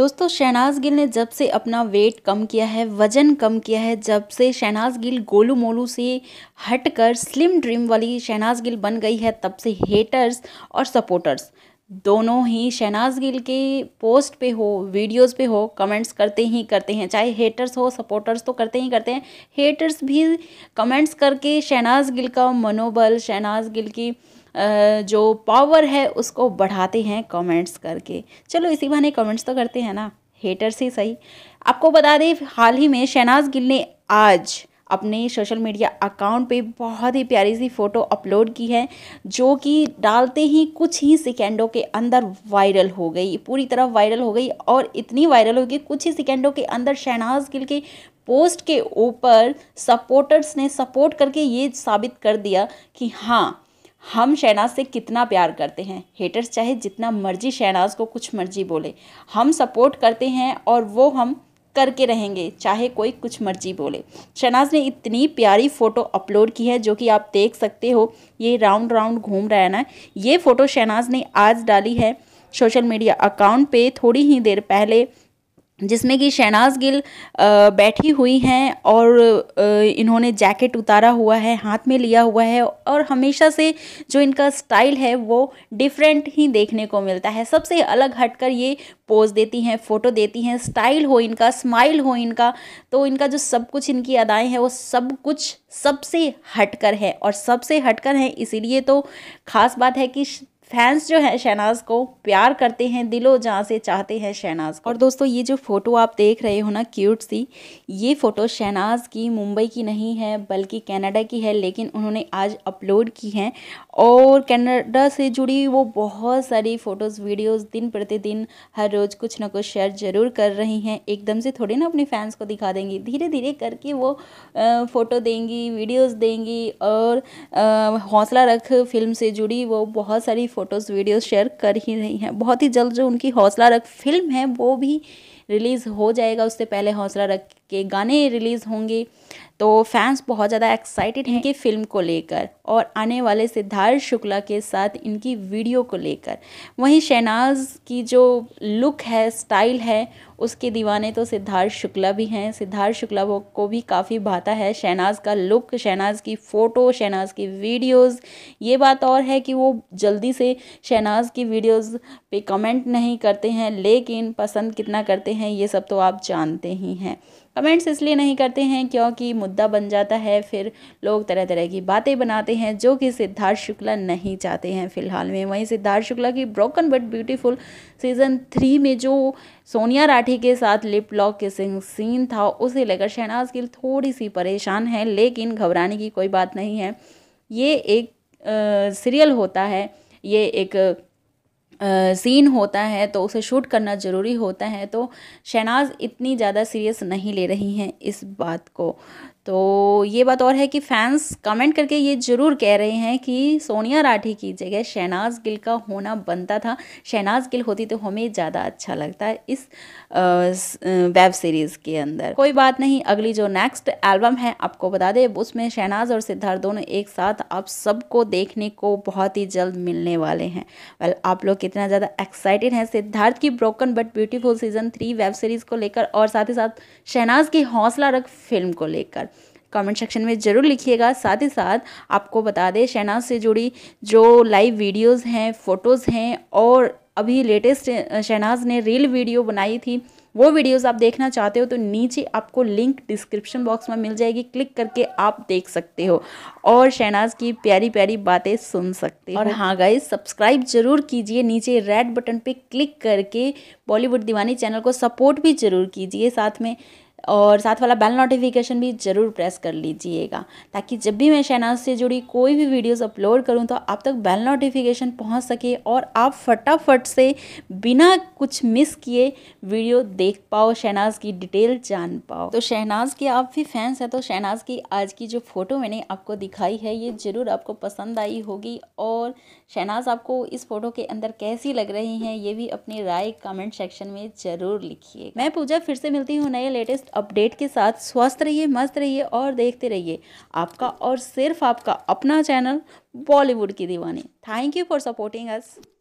दोस्तों शहनाज गिल ने जब से अपना वेट कम किया है वजन कम किया है जब से शहनाज गिल गोलू मोलू से हटकर स्लिम ड्रीम वाली शहनाज गिल बन गई है तब से हेटर्स और सपोर्टर्स दोनों ही शहनाज गिल के पोस्ट पे हो वीडियोस पे हो कमेंट्स करते ही करते हैं चाहे हेटर्स हो सपोर्टर्स तो करते ही करते हैं हेटर्स भी कमेंट्स करके शहनाज गिल का मनोबल शहनाज गिल की जो पावर है उसको बढ़ाते हैं कमेंट्स करके चलो इसी बहाने कमेंट्स तो करते हैं ना हेटर से सही आपको बता दें हाल ही में शहनाज गिल ने आज अपने सोशल मीडिया अकाउंट पे बहुत ही प्यारी सी फ़ोटो अपलोड की है जो कि डालते ही कुछ ही सेकेंडों के अंदर वायरल हो गई पूरी तरह वायरल हो गई और इतनी वायरल हो गई कुछ ही सेकेंडों के अंदर शहनाज गिल के पोस्ट के ऊपर सपोर्टर्स ने सपोर्ट करके ये साबित कर दिया कि हाँ हम शहनाज से कितना प्यार करते हैं हेटर्स चाहे जितना मर्जी शहनाज को कुछ मर्जी बोले हम सपोर्ट करते हैं और वो हम करके रहेंगे चाहे कोई कुछ मर्जी बोले शहनाज ने इतनी प्यारी फ़ोटो अपलोड की है जो कि आप देख सकते हो ये राउंड राउंड घूम रहा है ना ये फ़ोटो शहनाज ने आज डाली है सोशल मीडिया अकाउंट पे थोड़ी ही देर पहले जिसमें कि शहनाज गिल बैठी हुई हैं और इन्होंने जैकेट उतारा हुआ है हाथ में लिया हुआ है और हमेशा से जो इनका स्टाइल है वो डिफरेंट ही देखने को मिलता है सबसे अलग हटकर ये पोज देती हैं फ़ोटो देती हैं स्टाइल हो इनका स्माइल हो इनका तो इनका जो सब कुछ इनकी अदाएँ हैं वो सब कुछ सबसे हटकर है और सबसे हटकर है इसीलिए तो खास बात है कि फैंस जो है शहनाज को प्यार करते हैं दिलो जहाँ से चाहते हैं शहनाज को और दोस्तों ये जो फ़ोटो आप देख रहे हो ना क्यूट सी ये फ़ोटो शहनाज की मुंबई की नहीं है बल्कि कनाडा की है लेकिन उन्होंने आज अपलोड की हैं और कनाडा से जुड़ी वो बहुत सारी फ़ोटोज़ वीडियोज़ दिन प्रतिदिन हर रोज़ कुछ ना कुछ शेयर ज़रूर कर रही हैं एकदम से थोड़े ना अपने फैंस को दिखा देंगी धीरे धीरे करके वो फ़ोटो देंगी वीडियोज़ देंगी और हौसला रख फिल्म से जुड़ी वो बहुत सारी फ़ोटोज़ वीडियो शेयर कर ही रही हैं बहुत ही जल्द जो उनकी हौसला रख फिल्म है वो भी रिलीज़ हो जाएगा उससे पहले हौसला रख के गाने रिलीज़ होंगे तो फैंस बहुत ज़्यादा एक्साइटेड हैं इनकी फ़िल्म को लेकर और आने वाले सिद्धार्थ शुक्ला के साथ इनकी वीडियो को लेकर वहीं शहनाज की जो लुक है स्टाइल है उसके दीवाने तो सिद्धार्थ शुक्ला भी हैं सिद्धार्थ शुक्ला वो को भी काफ़ी भाता है शहनाज का लुक शहनाज की फ़ोटो शहनाज की वीडियोस ये बात और है कि वो जल्दी से शहनाज की वीडियोस पे कमेंट नहीं करते हैं लेकिन पसंद कितना करते हैं ये सब तो आप जानते ही हैं कमेंट्स इसलिए नहीं करते हैं क्योंकि मुद्दा बन जाता है फिर लोग तरह तरह की बातें बनाते हैं जो कि सिद्धार्थ शुक्ला नहीं चाहते हैं फिलहाल में वहीं सिद्धार्थ शुक्ला की broken but beautiful season three में जो सोनिया राठी के साथ लिप लॉक किसिंग सीन था उसे लेकर शहनाज गिल थोड़ी सी परेशान है लेकिन घबराने की कोई बात नहीं है ये एक सीरियल होता है ये एक सीन होता है तो उसे शूट करना ज़रूरी होता है तो शहनाज़ इतनी ज़्यादा सीरियस नहीं ले रही हैं इस बात को तो ये बात और है कि फैंस कमेंट करके ये ज़रूर कह रहे हैं कि सोनिया राठी की जगह शहनाज गिल का होना बनता था शहनाज गिल होती तो हमें ज़्यादा अच्छा लगता है इस वेब सीरीज़ के अंदर कोई बात नहीं अगली जो नेक्स्ट एल्बम है आपको बता दें उसमें शहनाज और सिद्धार्थ दोनों एक साथ आप सबको देखने को बहुत ही जल्द मिलने वाले हैं वेल आप लोग कितना ज़्यादा एक्साइटेड हैं सिद्धार्थ की broken but beautiful season three web series को लेकर और साथ ही साथ शहनाज की हौसला रख फिल्म को लेकर कमेंट सेक्शन में ज़रूर लिखिएगा साथ ही साथ आपको बता दें शहनाज से जुड़ी जो लाइव वीडियोज़ हैं फ़ोटोज़ हैं और अभी लेटेस्ट शहनाज ने रील वीडियो बनाई थी वो वीडियोस आप देखना चाहते हो तो नीचे आपको लिंक डिस्क्रिप्शन बॉक्स में मिल जाएगी क्लिक करके आप देख सकते हो और शहनाज की प्यारी प्यारी बातें सुन सकते हो और हाँ गाइज सब्सक्राइब जरूर कीजिए नीचे रेड बटन पे क्लिक करके बॉलीवुड दीवानी चैनल को सपोर्ट भी जरूर कीजिए साथ में और साथ वाला बेल नोटिफिकेशन भी ज़रूर प्रेस कर लीजिएगा ताकि जब भी मैं शहनाज से जुड़ी कोई भी वीडियोस अपलोड करूं तो आप तक बेल नोटिफिकेशन पहुंच सके और आप फटाफट से बिना कुछ मिस किए वीडियो देख पाओ शहनाज की डिटेल जान पाओ तो शहनाज के आप भी फैंस हैं तो शहनाज की आज की जो फ़ोटो मैंने आपको दिखाई है ये ज़रूर आपको पसंद आई होगी और शहनाज आपको इस फ़ोटो के अंदर कैसी लग रही हैं ये भी अपनी राय कमेंट सेक्शन में ज़रूर लिखिए मैं पूजा फिर से मिलती हूँ नए लेटेस्ट अपडेट के साथ स्वस्थ रहिए मस्त रहिए और देखते रहिए आपका और सिर्फ आपका अपना चैनल बॉलीवुड की Deewani thank you for supporting us